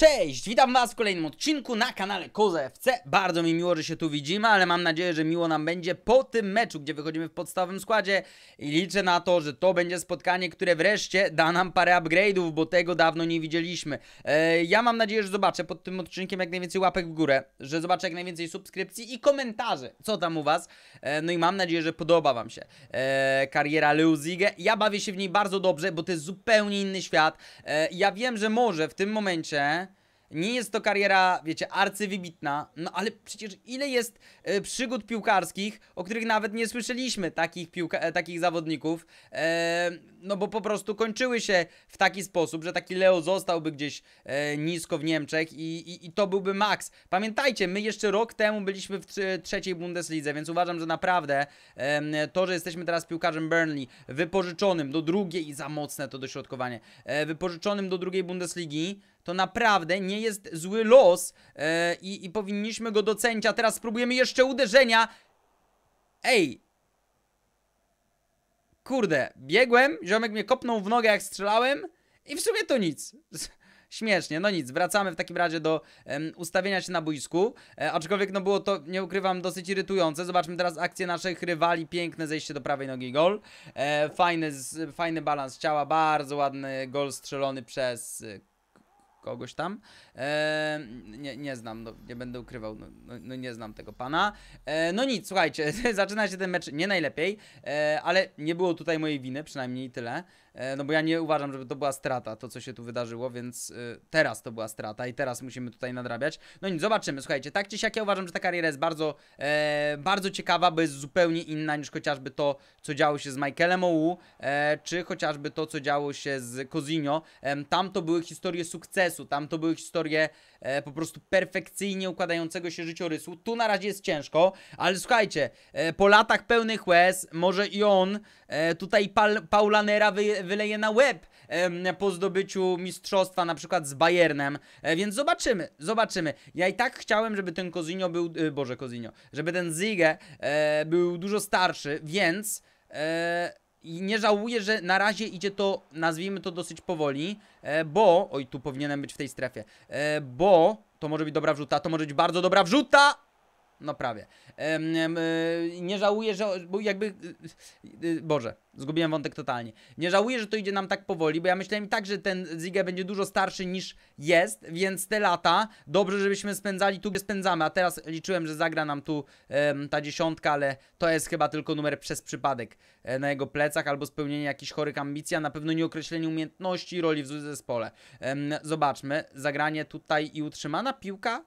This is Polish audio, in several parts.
Cześć, witam Was w kolejnym odcinku na kanale Koza FC. Bardzo mi miło, że się tu widzimy, ale mam nadzieję, że miło nam będzie po tym meczu, gdzie wychodzimy w podstawowym składzie i liczę na to, że to będzie spotkanie, które wreszcie da nam parę upgrade'ów, bo tego dawno nie widzieliśmy. E, ja mam nadzieję, że zobaczę pod tym odcinkiem jak najwięcej łapek w górę, że zobaczę jak najwięcej subskrypcji i komentarzy, co tam u Was. E, no i mam nadzieję, że podoba Wam się e, kariera Leu Zige. Ja bawię się w niej bardzo dobrze, bo to jest zupełnie inny świat. E, ja wiem, że może w tym momencie... Nie jest to kariera, wiecie, arcywybitna, no ale przecież ile jest e, przygód piłkarskich, o których nawet nie słyszeliśmy takich, piłka e, takich zawodników, e, no bo po prostu kończyły się w taki sposób, że taki Leo zostałby gdzieś e, nisko w Niemczech i, i, i, to byłby maks. Pamiętajcie, my jeszcze rok temu byliśmy w trzeciej Bundeslidze, więc uważam, że naprawdę to, że jesteśmy teraz piłkarzem Burnley, wypożyczonym do drugiej i za mocne to dośrodkowanie, e, wypożyczonym do drugiej Bundesligi, to naprawdę nie jest zły los e, i, powinniśmy go docenić. A teraz spróbujemy jeszcze uderzenia. Ej! Kurde, biegłem, ziomek mnie kopnął w nogę jak strzelałem i w sumie to nic. Śmiesznie, no nic, wracamy w takim razie do um, ustawienia się na boisku. E, aczkolwiek no było to, nie ukrywam, dosyć irytujące. Zobaczmy teraz akcję naszych rywali. Piękne zejście do prawej nogi gol. E, fajny, z, fajny balans ciała, bardzo ładny gol strzelony przez kogoś tam. E, nie, nie znam, no, nie będę ukrywał, no, no, no nie znam tego pana. E, no nic, słuchajcie, zaczyna się ten mecz nie najlepiej, e, ale nie było tutaj mojej winy, przynajmniej tyle. E, no bo ja nie uważam, żeby to była strata, to co się tu wydarzyło, więc e, teraz to była strata i teraz musimy tutaj nadrabiać. No nic, zobaczymy, słuchajcie, tak czy siak ja uważam, że ta kariera jest bardzo, e, bardzo ciekawa, bo jest zupełnie inna niż chociażby to, co działo się z Michaelem Owu, e, czy chociażby to, co działo się z Cozinio. E, tam to były historie sukcesu, tam to były historie e, po prostu perfekcyjnie układającego się życiorysu. Tu na razie jest ciężko, ale słuchajcie, e, po latach pełnych łez, może i on, e, tutaj Paul, Paulanera wy wyleje na łeb po zdobyciu mistrzostwa na przykład z Bayernem, e, więc zobaczymy, zobaczymy. Ja i tak chciałem, żeby ten Cozinio był, e, boże Cozinio, żeby ten Zige e, był dużo starszy, więc... nie żałuję, że na razie idzie to, nazwijmy to dosyć powoli, bo, oj tu powinienem być w tej strefie, bo to może być dobra wrzuta, to może być bardzo dobra wrzuta, no prawie. E, nie żałuję, że. Bo jakby. E, e, Boże, zgubiłem wątek totalnie. Nie żałuję, że to idzie nam tak powoli, bo ja myślałem tak, że ten Ziga będzie dużo starszy niż jest, więc te lata dobrze, żebyśmy spędzali tu, gdzie spędzamy. A teraz liczyłem, że zagra nam tu ta dziesiątka, ale to jest chyba tylko numer przez przypadek na jego plecach albo spełnienie jakichś chorych ambicji, a na pewno nieokreślenie umiejętności i roli w zespole. Zobaczmy, zagranie tutaj i utrzymana piłka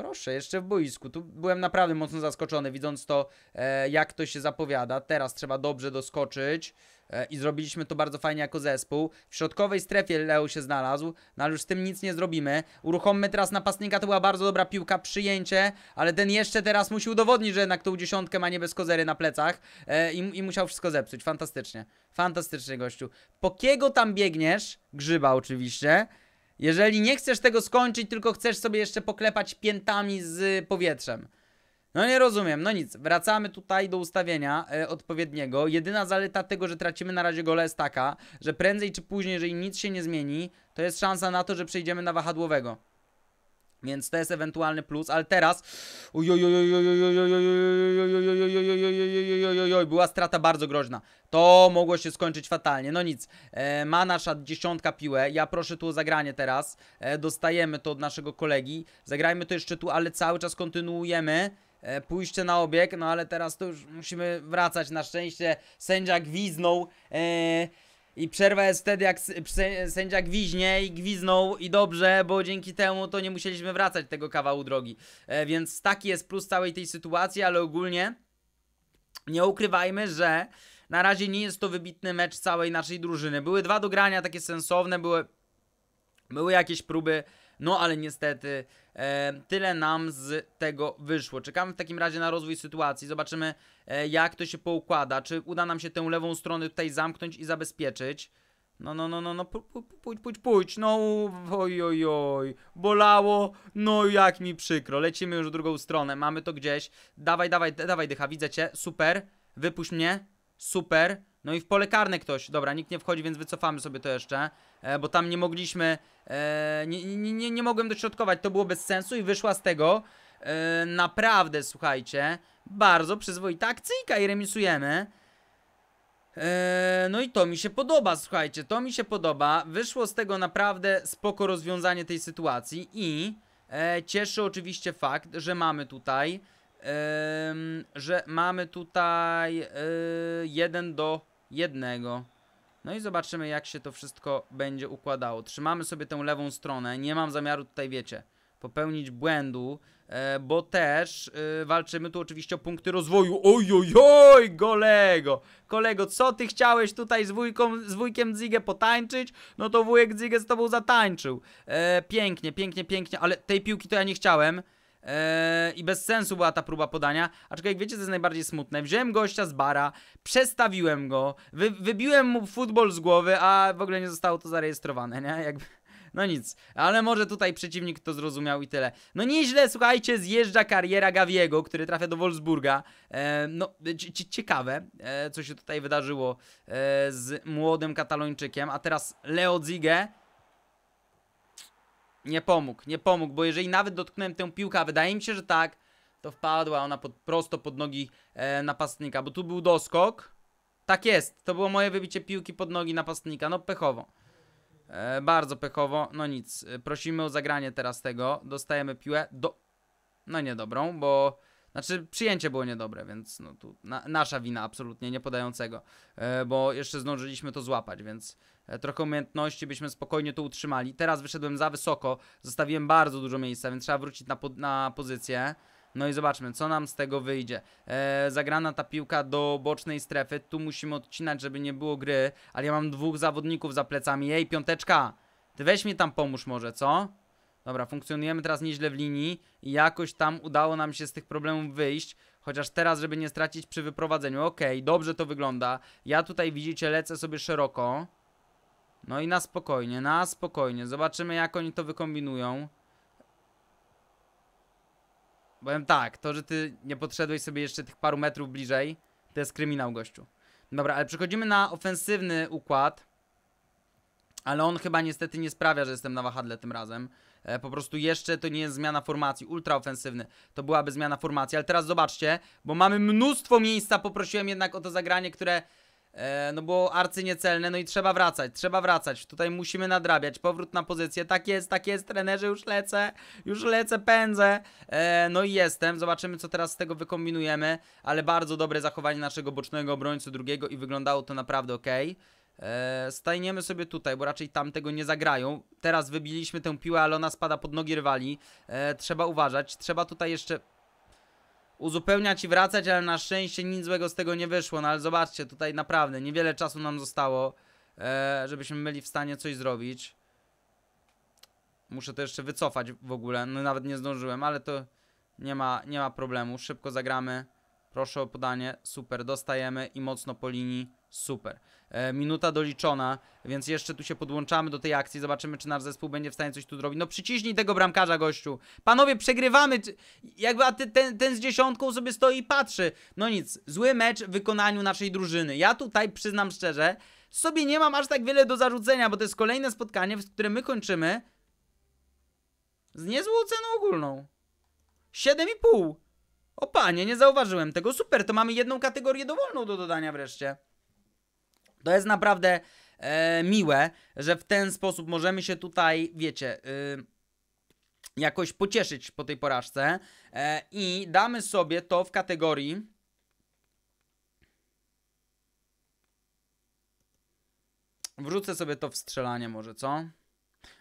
Proszę, jeszcze w boisku. Tu byłem naprawdę mocno zaskoczony, widząc to, e, jak to się zapowiada. Teraz trzeba dobrze doskoczyć e, i zrobiliśmy to bardzo fajnie jako zespół. W środkowej strefie Leo się znalazł, no ale już z tym nic nie zrobimy. Uruchommy teraz napastnika, to była bardzo dobra piłka, przyjęcie, ale ten jeszcze teraz musi udowodnić, że jednak tą dziesiątkę ma nie bez kozery na plecach e, i, i musiał wszystko zepsuć. Fantastycznie, fantastycznie gościu. Po kiego tam biegniesz? Grzyba oczywiście. Jeżeli nie chcesz tego skończyć, tylko chcesz sobie jeszcze poklepać piętami z powietrzem. No nie rozumiem, no nic, wracamy tutaj do ustawienia e, odpowiedniego. Jedyna zaleta tego, że tracimy na razie gole jest taka, że prędzej czy później, jeżeli nic się nie zmieni, to jest szansa na to, że przejdziemy na wahadłowego. Więc to jest ewentualny plus, ale teraz była strata bardzo groźna. To mogło się skończyć fatalnie. No nic, e, ma nasza dziesiątka piłę. Ja proszę tu o zagranie teraz. E, dostajemy to od naszego kolegi. Zagrajmy to jeszcze tu, ale cały czas kontynuujemy e, pójście na obieg. No ale teraz to już musimy wracać. Na szczęście sędzia gwiznął. E, i przerwa jest wtedy, jak sędzia gwiźnie i gwiznął i dobrze, bo dzięki temu to nie musieliśmy wracać tego kawału drogi. E, więc taki jest plus całej tej sytuacji, ale ogólnie nie ukrywajmy, że na razie nie jest to wybitny mecz całej naszej drużyny. Były dwa dogrania takie sensowne, były były jakieś próby, no ale niestety e, tyle nam z tego wyszło. Czekamy w takim razie na rozwój sytuacji, zobaczymy e, jak to się poukłada, czy uda nam się tę lewą stronę tutaj zamknąć i zabezpieczyć. No, no, no, no, no, pójdź, pójdź, pójdź, no, oj, oj, oj, bolało, no jak mi przykro, lecimy już w drugą stronę, mamy to gdzieś, dawaj, dawaj, dawaj dycha, widzę cię, super, wypuść mnie, super, no i w pole karne ktoś. Dobra, nikt nie wchodzi, więc wycofamy sobie to jeszcze, e, bo tam nie mogliśmy... E, nie, nie, nie, mogłem dośrodkować, to było bez sensu i wyszła z tego e, naprawdę, słuchajcie, bardzo przyzwoita akcyjka i remisujemy. E, no i to mi się podoba, słuchajcie, to mi się podoba. Wyszło z tego naprawdę spoko rozwiązanie tej sytuacji i e, cieszy oczywiście fakt, że mamy tutaj, że mamy tutaj 1 e, do jednego. No i zobaczymy, jak się to wszystko będzie układało. Trzymamy sobie tę lewą stronę. Nie mam zamiaru tutaj, wiecie, popełnić błędu, e, bo też e, walczymy tu oczywiście o punkty rozwoju. Ojojoj, kolego! Kolego, co ty chciałeś tutaj z, wujką, z wujkiem Zigę potańczyć? No to wujek Zigę z tobą zatańczył. E, pięknie, pięknie, pięknie, ale tej piłki to ja nie chciałem. Eee, I bez sensu była ta próba podania. Aczkolwiek wiecie, co jest najbardziej smutne? Wziąłem gościa z bara, przestawiłem go, wy wybiłem mu futbol z głowy, a w ogóle nie zostało to zarejestrowane, nie? Jakby... No nic, ale może tutaj przeciwnik to zrozumiał i tyle. No nieźle, słuchajcie, zjeżdża kariera Gawiego, który trafia do Wolfsburga. E, no, ciekawe, e, co się tutaj wydarzyło e, z młodym katalończykiem. A teraz Leo Zige nie pomógł, nie pomógł, bo jeżeli nawet dotknąłem tę piłkę, a wydaje mi się, że tak, to wpadła ona pod, prosto pod nogi e, napastnika, bo tu był doskok. Tak jest, to było moje wybicie piłki pod nogi napastnika, no pechowo. E, bardzo pechowo, no nic, e, prosimy o zagranie teraz tego, dostajemy piłę, do... no niedobrą, bo znaczy, przyjęcie było niedobre, więc no tu na, nasza wina absolutnie, nie podającego, e, bo jeszcze zdążyliśmy to złapać, więc e, trochę umiejętności byśmy spokojnie to utrzymali. Teraz wyszedłem za wysoko, zostawiłem bardzo dużo miejsca, więc trzeba wrócić na, po, na pozycję. No i zobaczmy, co nam z tego wyjdzie. Eee, zagrana ta piłka do bocznej strefy. Tu musimy odcinać, żeby nie było gry. Ale ja mam dwóch zawodników za plecami. Ej, piąteczka! Ty weź mi tam pomóż może, co? Dobra, funkcjonujemy teraz nieźle w linii i jakoś tam udało nam się z tych problemów wyjść. Chociaż teraz, żeby nie stracić przy wyprowadzeniu. ok, dobrze to wygląda. Ja tutaj, widzicie, lecę sobie szeroko. No i na spokojnie, na spokojnie. Zobaczymy, jak oni to wykombinują. Powiem tak, to, że ty nie podszedłeś sobie jeszcze tych paru metrów bliżej, to jest kryminał, gościu. Dobra, ale przechodzimy na ofensywny układ. Ale on chyba niestety nie sprawia, że jestem na wahadle tym razem. E, po prostu jeszcze to nie jest zmiana formacji, ultraofensywny, to byłaby zmiana formacji, ale teraz zobaczcie, bo mamy mnóstwo miejsca, poprosiłem jednak o to zagranie, które e, no było arcyniecelne, no i trzeba wracać, trzeba wracać, tutaj musimy nadrabiać, powrót na pozycję, tak jest, tak jest, trenerze, już lecę, już lecę, pędzę, e, no i jestem, zobaczymy co teraz z tego wykombinujemy, ale bardzo dobre zachowanie naszego bocznego obrońcy drugiego i wyglądało to naprawdę ok. E, stajniemy sobie tutaj, bo raczej tam tego nie zagrają. Teraz wybiliśmy tę piłę, ale ona spada pod nogi rywali. E, trzeba uważać. Trzeba tutaj jeszcze uzupełniać i wracać, ale na szczęście nic złego z tego nie wyszło. No ale zobaczcie, tutaj naprawdę niewiele czasu nam zostało, e, żebyśmy byli w stanie coś zrobić. Muszę to jeszcze wycofać w ogóle. No nawet nie zdążyłem, ale to nie ma, nie ma problemu. Szybko zagramy. Proszę o podanie. Super, dostajemy i mocno po linii. Super. E, minuta doliczona, więc jeszcze tu się podłączamy do tej akcji. Zobaczymy, czy nasz zespół będzie w stanie coś tu zrobić. No przyciśnij tego bramkarza, gościu. Panowie, przegrywamy. Jakby a ty, ten, ten z dziesiątką sobie stoi i patrzy. No nic, zły mecz w wykonaniu naszej drużyny. Ja tutaj przyznam szczerze, sobie nie mam aż tak wiele do zarzucenia, bo to jest kolejne spotkanie, w którym my kończymy z niezłą ceną ogólną. 7,5. O panie, nie zauważyłem tego. Super, to mamy jedną kategorię dowolną do dodania wreszcie. To jest naprawdę e, miłe, że w ten sposób możemy się tutaj, wiecie, y, jakoś pocieszyć po tej porażce e, i damy sobie to w kategorii. Wrzucę sobie to w strzelanie może, co?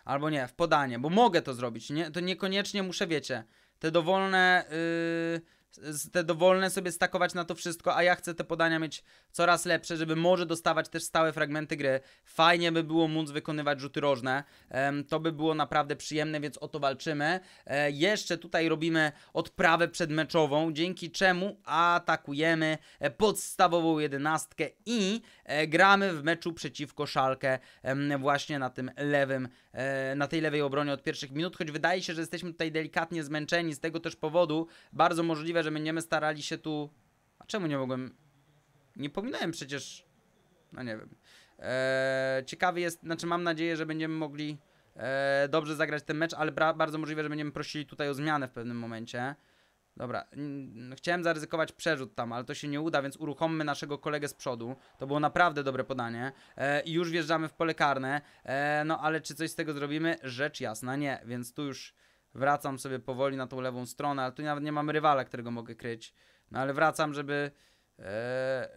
Albo nie, w podanie, bo mogę to zrobić, nie? To niekoniecznie muszę, wiecie, te dowolne... Yy te dowolne sobie stakować na to wszystko, a ja chcę te podania mieć coraz lepsze, żeby może dostawać też stałe fragmenty gry. Fajnie by było móc wykonywać rzuty rożne, to by było naprawdę przyjemne, więc o to walczymy. E, jeszcze tutaj robimy odprawę przedmeczową, dzięki czemu atakujemy e, podstawową jedenastkę i e, gramy w meczu przeciwko Szalkę właśnie na tym lewym, na tej lewej obronie od pierwszych minut, choć wydaje się, że jesteśmy tutaj delikatnie zmęczeni z tego też powodu, bardzo możliwe, możliwe, że będziemy starali się tu... A czemu nie mogłem... Nie pominąłem przecież... No nie wiem. Eee, ciekawy jest, znaczy mam nadzieję, że będziemy mogli eee, dobrze zagrać ten mecz, ale bardzo możliwe, że będziemy prosili tutaj o zmianę w pewnym momencie. Dobra, chciałem zaryzykować przerzut tam, ale to się nie uda, więc uruchommy naszego kolegę z przodu. To było naprawdę dobre podanie. E, I już wjeżdżamy w pole karne. E, no ale czy coś z tego zrobimy? Rzecz jasna nie, więc tu już wracam sobie powoli na tą lewą stronę, ale tu nawet nie mam rywala, którego mogę kryć. No ale wracam, żeby e,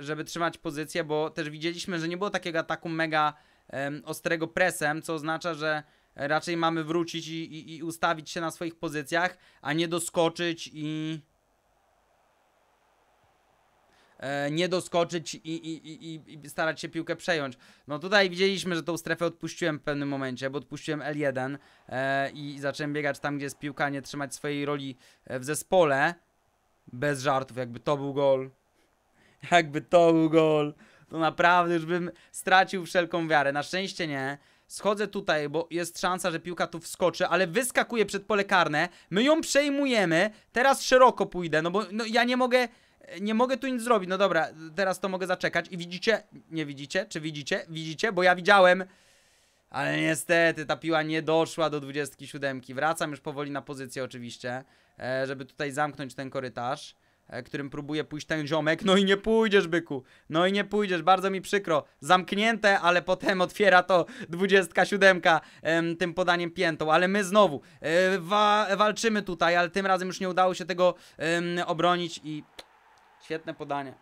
żeby trzymać pozycję, bo też widzieliśmy, że nie było takiego ataku mega ostrego presem, co oznacza, że raczej mamy wrócić i, i, i ustawić się na swoich pozycjach, a nie doskoczyć i, E, nie doskoczyć i, i, i, i, starać się piłkę przejąć. No tutaj widzieliśmy, że tą strefę odpuściłem w pewnym momencie, bo odpuściłem L1 e, i zacząłem biegać tam, gdzie jest piłka, nie trzymać swojej roli e, w zespole. Bez żartów, jakby to był gol. Jakby to był gol. To naprawdę już bym stracił wszelką wiarę. Na szczęście nie schodzę tutaj, bo jest szansa, że piłka tu wskoczy, ale wyskakuje przed pole karne, my ją przejmujemy, teraz szeroko pójdę, no bo no, ja nie mogę, nie mogę tu nic zrobić. No dobra, teraz to mogę zaczekać. I widzicie? Nie widzicie? Czy widzicie? Widzicie? Bo ja widziałem. Ale niestety ta piła nie doszła do 27. Wracam już powoli na pozycję oczywiście, e, żeby tutaj zamknąć ten korytarz, e, którym próbuje pójść ten ziomek. No i nie pójdziesz, byku. No i nie pójdziesz, bardzo mi przykro. Zamknięte, ale potem otwiera to 27 tym podaniem piętą. Ale my znowu e, wa walczymy tutaj, ale tym razem już nie udało się tego obronić i Świetne podanie.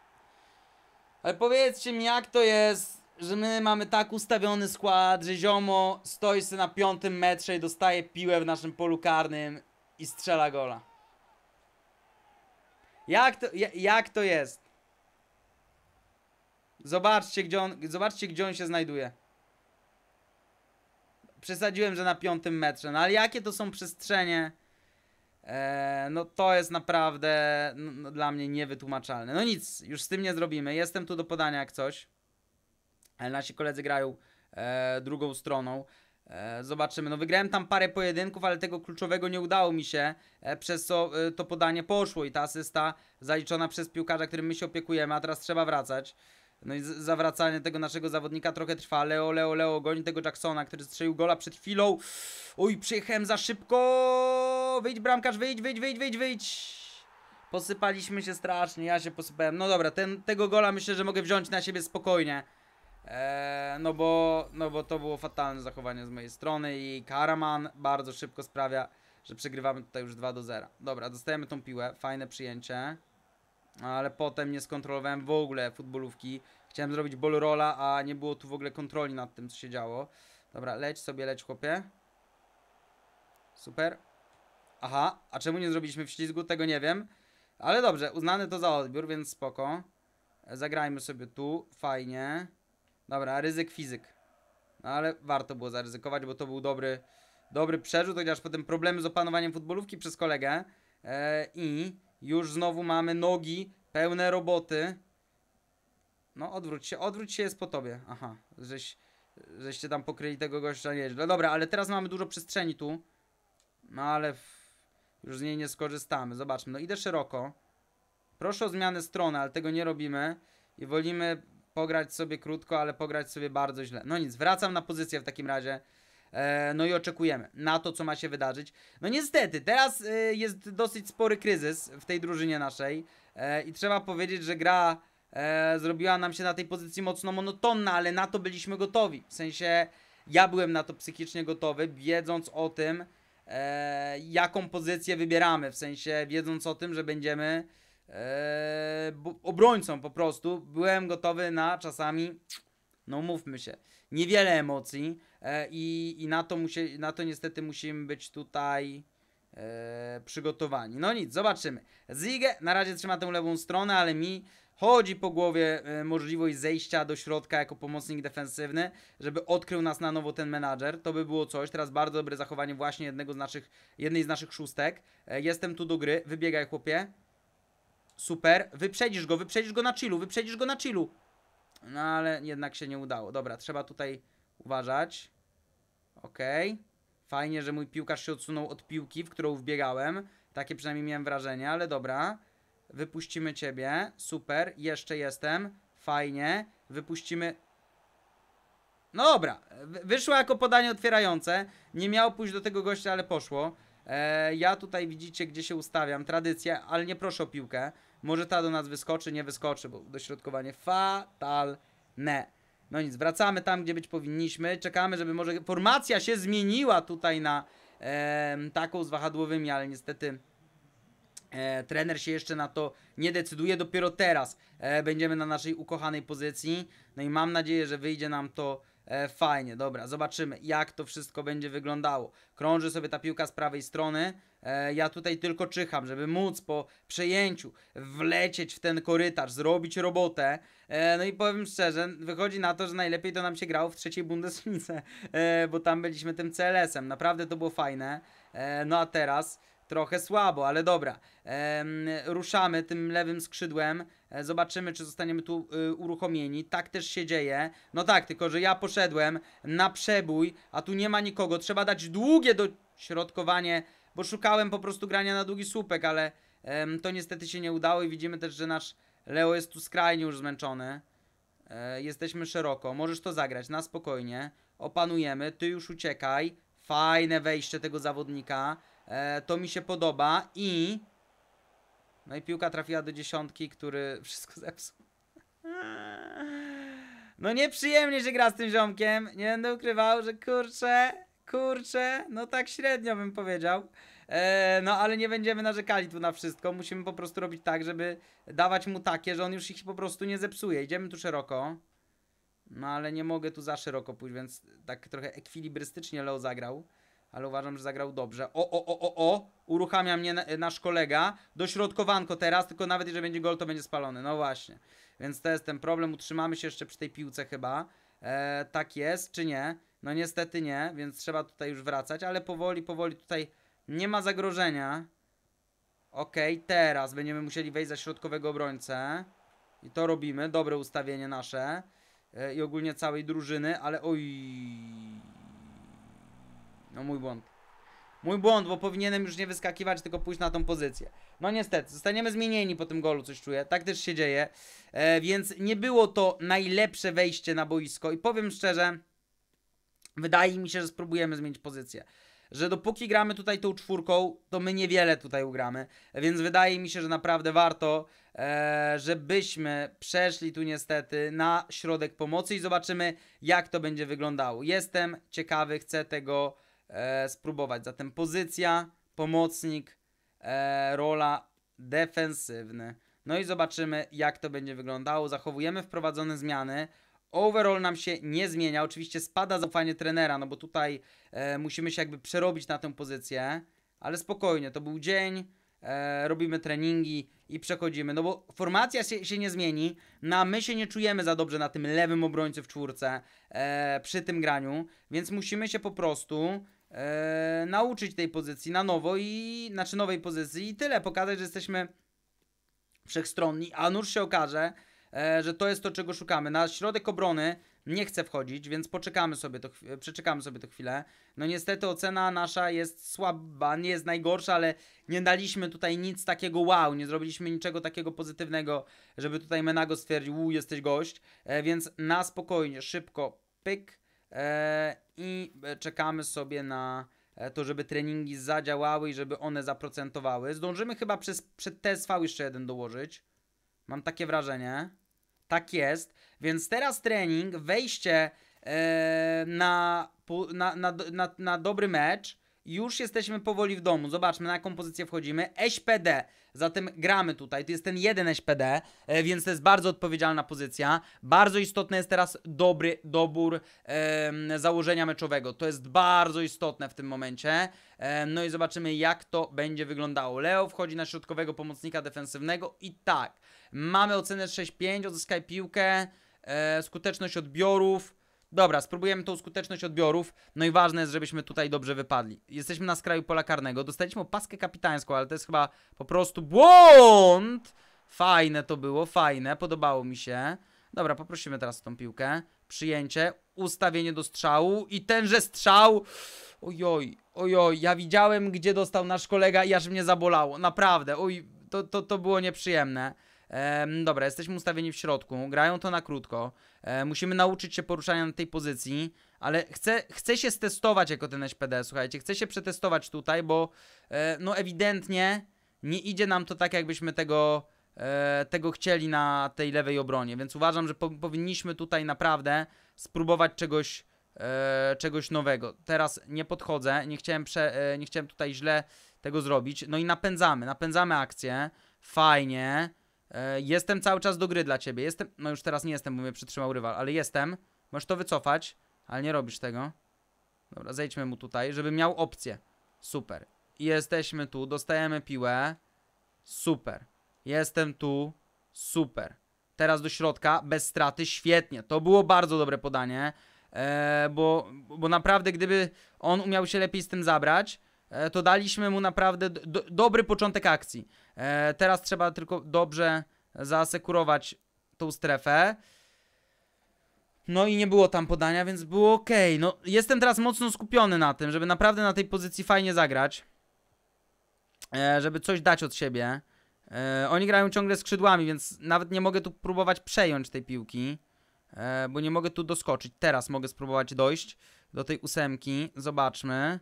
Ale powiedzcie mi, jak to jest, że my mamy tak ustawiony skład, że ziomo stoi sobie na piątym metrze i dostaje piłę w naszym polu karnym i strzela gola. Jak to, jak to jest? Zobaczcie gdzie, on, zobaczcie, gdzie on się znajduje. Przesadziłem, że na piątym metrze, no ale jakie to są przestrzenie... E, no to jest naprawdę no, dla mnie niewytłumaczalne. No nic, już z tym nie zrobimy. Jestem tu do podania jak coś. Ale nasi koledzy grają e, drugą stroną. E, zobaczymy. No wygrałem tam parę pojedynków, ale tego kluczowego nie udało mi się, e, przez co e, to podanie poszło i ta asysta zaliczona przez piłkarza, którym my się opiekujemy, a teraz trzeba wracać. No i zawracanie tego naszego zawodnika trochę trwa. Leo, Leo, Leo goni tego Jacksona, który strzelił gola przed chwilą. Oj, przyjechałem za szybko. Wyjdź bramkarz, wyjdź, wyjdź, wyjdź, wyjdź, wyjdź. Posypaliśmy się strasznie, ja się posypałem. No dobra, ten, tego gola myślę, że mogę wziąć na siebie spokojnie. Eee, no, bo, no bo to było fatalne zachowanie z mojej strony i Karaman bardzo szybko sprawia, że przegrywamy tutaj już 2 do 0. Dobra, dostajemy tą piłę, fajne przyjęcie ale potem nie skontrolowałem w ogóle futbolówki. Chciałem zrobić ball rolla, a nie było tu w ogóle kontroli nad tym, co się działo. Dobra, leć sobie, leć chłopie. Super. Aha, a czemu nie zrobiliśmy wślizgu, tego nie wiem. Ale dobrze, Uznany to za odbiór, więc spoko. Zagrajmy sobie tu, fajnie. Dobra, ryzyk fizyk. No ale warto było zaryzykować, bo to był dobry, dobry przerzut, chociaż potem problemy z opanowaniem futbolówki przez kolegę. Eee, I już znowu mamy nogi, pełne roboty. No odwróć się, odwróć się, jest po tobie. Aha, żeś, żeście tam pokryli tego gościa nieźle. No dobra, ale teraz mamy dużo przestrzeni tu. No ale w... już z niej nie skorzystamy. Zobaczmy, no idę szeroko. Proszę o zmianę strony, ale tego nie robimy. I wolimy pograć sobie krótko, ale pograć sobie bardzo źle. No nic, wracam na pozycję w takim razie. E, no i oczekujemy na to, co ma się wydarzyć. No niestety, teraz e, jest dosyć spory kryzys w tej drużynie naszej e, i trzeba powiedzieć, że gra zrobiła nam się na tej pozycji mocno monotonna, ale na to byliśmy gotowi. W sensie ja byłem na to psychicznie gotowy, wiedząc o tym, jaką pozycję wybieramy. W sensie wiedząc o tym, że będziemy obrońcą po prostu. Byłem gotowy na czasami, no mówmy się, niewiele emocji E, i, i na, to musie, na to niestety musimy być tutaj e, przygotowani. No nic, zobaczymy. Zige na razie trzyma tę lewą stronę, ale mi chodzi po głowie e, możliwość zejścia do środka jako pomocnik defensywny, żeby odkrył nas na nowo ten menadżer. To by było coś. Teraz bardzo dobre zachowanie właśnie jednego z naszych, jednej z naszych szóstek. E, jestem tu do gry. Wybiegaj, chłopie. Super. Wyprzedzisz go, wyprzedzisz go na chillu, wyprzedzisz go na chillu. No ale jednak się nie udało. Dobra, trzeba tutaj Uważać. Ok. Fajnie, że mój piłkarz się odsunął od piłki, w którą wbiegałem. Takie przynajmniej miałem wrażenie, ale dobra. Wypuścimy ciebie. Super. Jeszcze jestem. Fajnie. Wypuścimy... No dobra. Wyszło jako podanie otwierające. Nie miało pójść do tego gościa, ale poszło. E, ja tutaj widzicie, gdzie się ustawiam. Tradycja, ale nie proszę o piłkę. Może ta do nas wyskoczy, nie wyskoczy, bo dośrodkowanie fatalne. No nic, wracamy tam, gdzie być powinniśmy. Czekamy, żeby może formacja się zmieniła tutaj na e, taką z wahadłowymi, ale niestety e, trener się jeszcze na to nie decyduje. Dopiero teraz e, będziemy na naszej ukochanej pozycji. No i mam nadzieję, że wyjdzie nam to e, fajnie. Dobra, zobaczymy, jak to wszystko będzie wyglądało. Krąży sobie ta piłka z prawej strony. E, ja tutaj tylko czyham, żeby móc po przejęciu wlecieć w ten korytarz, zrobić robotę. E, no i powiem szczerze, wychodzi na to, że najlepiej to nam się grało w trzeciej Bundeslice, e, bo tam byliśmy tym CLS-em. Naprawdę to było fajne. No a teraz trochę słabo, ale dobra. Ruszamy tym lewym skrzydłem. Zobaczymy, czy zostaniemy tu uruchomieni. Tak też się dzieje. No tak, tylko że ja poszedłem na przebój, a tu nie ma nikogo. Trzeba dać długie do środkowanie bo szukałem po prostu grania na długi słupek, ale to niestety się nie udało i widzimy też, że nasz Leo jest tu skrajnie już zmęczony. E, jesteśmy szeroko, możesz to zagrać na spokojnie, opanujemy, ty już uciekaj, fajne wejście tego zawodnika, e, to mi się podoba i... No i piłka trafiła do dziesiątki, który wszystko zepsuł. No nieprzyjemnie się gra z tym ziomkiem. Nie będę ukrywał, że kurczę kurczę, no tak średnio bym powiedział. E, no ale nie będziemy narzekali tu na wszystko. Musimy po prostu robić tak, żeby dawać mu takie, że on już ich po prostu nie zepsuje. Idziemy tu szeroko. No ale nie mogę tu za szeroko pójść, więc tak trochę ekwilibrystycznie Leo zagrał. Ale uważam, że zagrał dobrze. O, o, o, o, o! Uruchamia mnie na, nasz kolega. Dośrodkowanko teraz, tylko nawet jeżeli będzie gol, to będzie spalony. No właśnie. Więc to jest ten problem. Utrzymamy się jeszcze przy tej piłce chyba. E, tak jest, czy nie? No niestety nie, więc trzeba tutaj już wracać, ale powoli, powoli tutaj nie ma zagrożenia. Okej, okay, teraz będziemy musieli wejść za środkowego obrońcę. I to robimy, dobre ustawienie nasze. E, I ogólnie całej drużyny, ale oj... No mój błąd. Mój błąd, bo powinienem już nie wyskakiwać, tylko pójść na tą pozycję. No niestety, zostaniemy zmienieni po tym golu, coś czuję. Tak też się dzieje. E, więc nie było to najlepsze wejście na boisko i powiem szczerze, wydaje mi się, że spróbujemy zmienić pozycję. Że dopóki gramy tutaj tą czwórką, to my niewiele tutaj ugramy. Więc wydaje mi się, że naprawdę warto, e, żebyśmy przeszli tu niestety na środek pomocy i zobaczymy, jak to będzie wyglądało. Jestem ciekawy, chcę tego e, spróbować. Zatem pozycja, pomocnik, e, rola defensywny. No i zobaczymy, jak to będzie wyglądało. Zachowujemy wprowadzone zmiany. Overall nam się nie zmienia. Oczywiście spada zaufanie trenera, no bo tutaj e, musimy się jakby przerobić na tę pozycję. Ale spokojnie, to był dzień, e, robimy treningi i przechodzimy. No bo formacja się, się nie zmieni, na my się nie czujemy za dobrze na tym lewym obrońcy w czwórce e, przy tym graniu, więc musimy się po prostu e, nauczyć tej pozycji na nowo i znaczy nowej pozycji i tyle, pokazać, że jesteśmy wszechstronni, a nuż się okaże, e, że to jest to, czego szukamy. Na środek obrony nie chce wchodzić, więc poczekamy sobie to, e, przeczekamy sobie to chwilę. No niestety ocena nasza jest słaba, nie jest najgorsza, ale nie daliśmy tutaj nic takiego wow, nie zrobiliśmy niczego takiego pozytywnego, żeby tutaj Menago stwierdził, jesteś gość, e, więc na spokojnie, szybko, pyk, E, i e, czekamy sobie na e, to, żeby treningi zadziałały i żeby one zaprocentowały. Zdążymy chyba przez, przed TSV jeszcze jeden dołożyć. Mam takie wrażenie. Tak jest. Więc teraz trening, wejście na, na, na, na dobry mecz już jesteśmy powoli w domu. Zobaczmy, na jaką pozycję wchodzimy. SPD. Zatem gramy tutaj. To jest ten jeden SPD, e, więc to jest bardzo odpowiedzialna pozycja. Bardzo istotny jest teraz dobry dobór e, założenia meczowego. To jest bardzo istotne w tym momencie. E, no i zobaczymy, jak to będzie wyglądało. Leo wchodzi na środkowego pomocnika defensywnego i tak. Mamy ocenę 6-5, odzyskaj piłkę, e, skuteczność odbiorów, Dobra, spróbujemy tą skuteczność odbiorów. No i ważne jest, żebyśmy tutaj dobrze wypadli. Jesteśmy na skraju pola karnego. Dostaliśmy opaskę kapitańską, ale to jest chyba po prostu błąd! Fajne to było, fajne, podobało mi się. Dobra, poprosimy teraz o tą piłkę. Przyjęcie, ustawienie do strzału i tenże strzał... Ojoj, ojoj, ja widziałem, gdzie dostał nasz kolega i aż mnie zabolało. Naprawdę, oj, to, to, to było nieprzyjemne. Ehm, dobra, jesteśmy ustawieni w środku, grają to na krótko. E, musimy nauczyć się poruszania na tej pozycji, ale chcę, chcę się stestować jako ten SPD, słuchajcie. Chcę się przetestować tutaj, bo e, no ewidentnie nie idzie nam to tak, jakbyśmy tego, e, tego chcieli na tej lewej obronie. Więc uważam, że po, powinniśmy tutaj naprawdę spróbować czegoś, e, czegoś nowego. Teraz nie podchodzę, nie chciałem, prze, e, nie chciałem tutaj źle tego zrobić. No i napędzamy, napędzamy akcję. Fajnie. E, jestem cały czas do gry dla ciebie. Jestem. No już teraz nie jestem, bo mnie przytrzymał rywal, ale jestem. Możesz to wycofać, ale nie robisz tego. Dobra, zejdźmy mu tutaj, żeby miał opcję. Super. I jesteśmy tu, dostajemy piłę. Super. Jestem tu. Super. Teraz do środka, bez straty, świetnie. To było bardzo dobre podanie, e, bo, bo naprawdę gdyby on umiał się lepiej z tym zabrać, e, to daliśmy mu naprawdę do, dobry początek akcji. E, teraz trzeba tylko dobrze zaasekurować tą strefę. No i nie było tam podania, więc było ok. No, jestem teraz mocno skupiony na tym, żeby naprawdę na tej pozycji fajnie zagrać. E, żeby coś dać od siebie. E, oni grają ciągle skrzydłami, więc nawet nie mogę tu próbować przejąć tej piłki. bo nie mogę tu doskoczyć. Teraz mogę spróbować dojść do tej ósemki. Zobaczmy.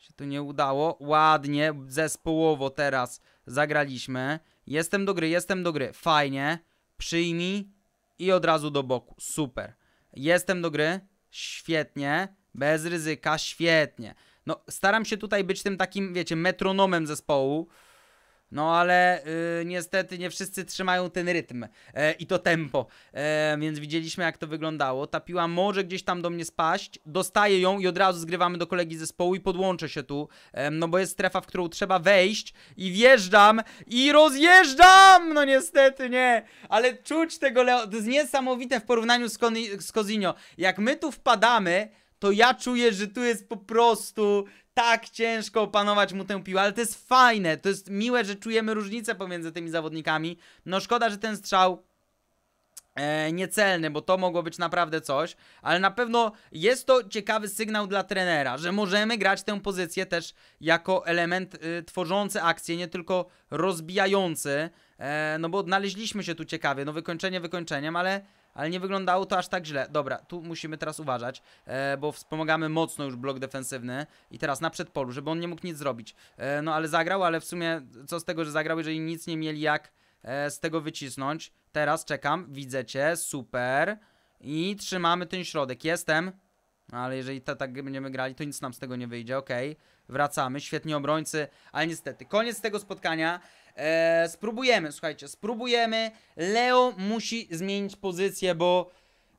Się tu nie udało. Ładnie, zespołowo teraz zagraliśmy. Jestem do gry, jestem do gry. Fajnie. Przyjmij i od razu do boku. Super. Jestem do gry. Świetnie. Bez ryzyka. Świetnie. No, staram się tutaj być tym takim, wiecie, metronomem zespołu. No ale y, niestety nie wszyscy trzymają ten rytm e, i to tempo, e, więc widzieliśmy jak to wyglądało. Ta piła może gdzieś tam do mnie spaść, dostaję ją i od razu zgrywamy do kolegi zespołu i podłączę się tu, e, no bo jest strefa, w którą trzeba wejść i wjeżdżam i rozjeżdżam! No niestety nie, ale czuć tego, Leo, to jest niesamowite w porównaniu z, Koni z Jak my tu wpadamy, to ja czuję, że tu jest po prostu tak ciężko opanować mu tę piłę, ale to jest fajne, to jest miłe, że czujemy różnicę pomiędzy tymi zawodnikami. No szkoda, że ten strzał e, niecelny, bo to mogło być naprawdę coś, ale na pewno jest to ciekawy sygnał dla trenera, że możemy grać tę pozycję też jako element e, tworzący akcję, nie tylko rozbijający, e, no bo odnaleźliśmy się tu ciekawie, no wykończenie wykończeniem, ale ale nie wyglądało to aż tak źle. Dobra, tu musimy teraz uważać, e, bo wspomagamy mocno już blok defensywny. I teraz na przedpolu, żeby on nie mógł nic zrobić. E, no ale zagrał, ale w sumie co z tego, że zagrał, jeżeli nic nie mieli jak e, z tego wycisnąć. Teraz czekam, widzę cię, super. I trzymamy ten środek. Jestem. No ale jeżeli to, tak będziemy grali, to nic nam z tego nie wyjdzie, ok. Wracamy, świetni obrońcy, ale niestety, koniec tego spotkania. Eee, spróbujemy, słuchajcie, spróbujemy. Leo musi zmienić pozycję, bo...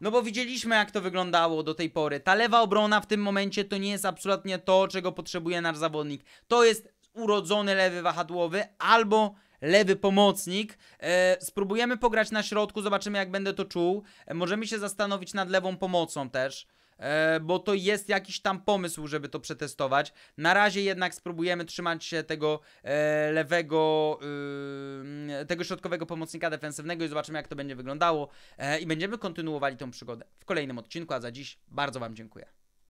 No bo widzieliśmy jak to wyglądało do tej pory. Ta lewa obrona w tym momencie to nie jest absolutnie to, czego potrzebuje nasz zawodnik. To jest urodzony lewy wahadłowy albo lewy pomocnik. E, spróbujemy pograć na środku, zobaczymy jak będę to czuł. E, możemy się zastanowić nad lewą pomocą też. E, bo to jest jakiś tam pomysł, żeby to przetestować. Na razie jednak spróbujemy trzymać się tego e, lewego, y, tego środkowego pomocnika defensywnego i zobaczymy, jak to będzie wyglądało. E, I będziemy kontynuowali tą przygodę w kolejnym odcinku, a za dziś bardzo Wam dziękuję.